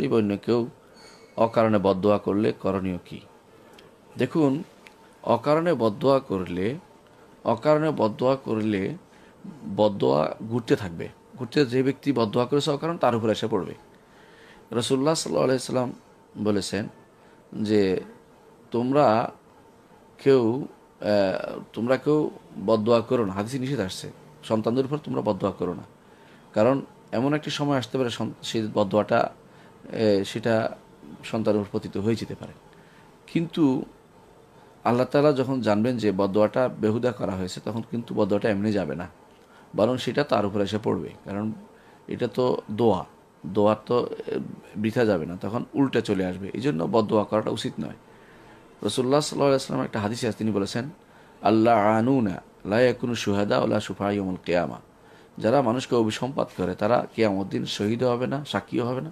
অতএব অন্য কেউ অকারণে বদোয়া করলে করণীয় কি দেখুন অকারণে বদোয়া করলে অকারণে বদোয়া করলে বদোয়া ঘুরতে থাকবে ঘুরতে যে ব্যক্তি বদোয়া করেছে অকারণ তার উপরে এসে পড়বে রসুল্লাহ সাল্লাহ আলাইসাল্লাম বলেছেন যে তোমরা কেউ তোমরা কেউ বদোয়া করো না হাদিসি নিষেধ আসছে সন্তানদের উপর তোমরা বদোয়া করো না কারণ এমন একটি সময় আসতে পারে সেই বদোয়াটা সেটা সন্তানের পতিত হয়ে যেতে পারে কিন্তু আল্লাহ তালা যখন জানবেন যে বদোয়াটা বেহুদা করা হয়েছে তখন কিন্তু বদোয়াটা এমনি যাবে না বরং সেটা তার উপরে এসে পড়বে কারণ এটা তো দোয়া দোয়া তো বৃথা যাবে না তখন উল্টে চলে আসবে এই জন্য বদোয়া করাটা উচিত নয় রসুল্লাহ সাল্লাহ আসলাম একটা আছে তিনি বলেছেন আল্লাহ আনুনা লায়াকুন সুহাদা উল্লাহ সুফাইমুল কেয়ামা যারা মানুষকে অভিসম্পাত করে তারা কেয়ামত দিন শহীদও হবে না সাক্ষীও হবে না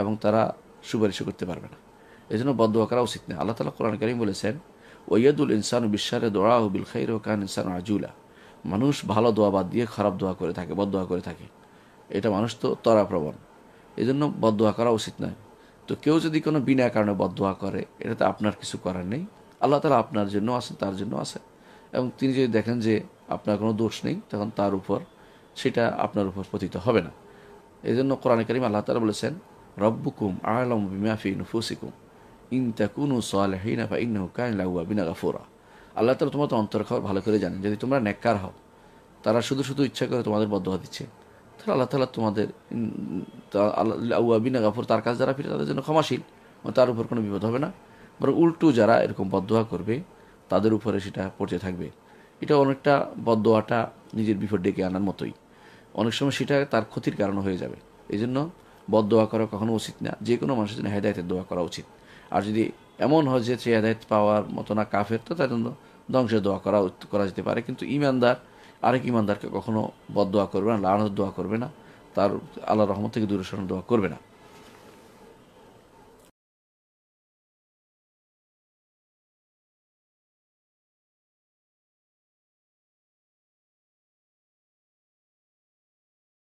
এবং তারা সুপারিশ করতে পারবে না এই জন্য বদ করা উচিত নেই আল্লাহ তালা কোরআন করিম বলেছেন ওয়াইয়াদুল ইনসান বিশ্বারে দোয়া ও বিল খাই কান ইনসান আজুলা মানুষ ভালো দোয়া বাদ দিয়ে খারাপ দোয়া করে থাকে বদ করে থাকে এটা মানুষ তো তরা প্রবণ এই জন্য বদোয়া করা উচিত নয় তো কেউ যদি কোনো বিনা কারণে বদোয়া করে এটা তো আপনার কিছু করার নেই আল্লাহ তালা আপনার জন্য আছেন তার জন্য আছে এবং তিনি যদি দেখেন যে আপনার কোনো দোষ নেই তখন তার উপর সেটা আপনার উপর পতিত হবে না এই জন্য কোরআনকারিম আল্লাহ তালা বলেছেন রব্বুকুম আলম বিমাফি নুফুসিকুম ইন তাকুনু সালেহিনা বা ইন্নু কান লাউয়া বিনা গাফুরা আল্লাহ তালা তোমার তো অন্তর খবর ভালো করে জানেন যদি তোমরা নেককার হও তারা শুধু শুধু ইচ্ছা করে তোমাদের বদহা দিচ্ছে তাহলে আল্লাহ তালা তোমাদের আল্লাহ বিনা গাফুর তার কাজ যারা ফিরে তাদের জন্য ক্ষমাশীল তার উপর কোনো বিপদ হবে না বরং উল্টো যারা এরকম বদহা করবে তাদের উপরে সেটা পড়তে থাকবে এটা অনেকটা বদয়াটা নিজের বিপদ ডেকে আনার মতোই অনেক সময় সেটা তার ক্ষতির কারণ হয়ে যাবে এই জন্য বদ দোয়া করা কখনো উচিত না যে কোনো মানুষের জন্য হেদায়তের দোয়া করা উচিত আর যদি এমন হয় যে সে হেদায়ত পাওয়ার মতো না কাফের তো তার জন্য ধ্বংসের দোয়া করা করা যেতে পারে কিন্তু ইমানদার আরেক ইমানদারকে কখনো বদ দোয়া করবে না লাল দোয়া করবে না তার আল্লাহ রহমত থেকে দূরে সরানোর দোয়া করবে না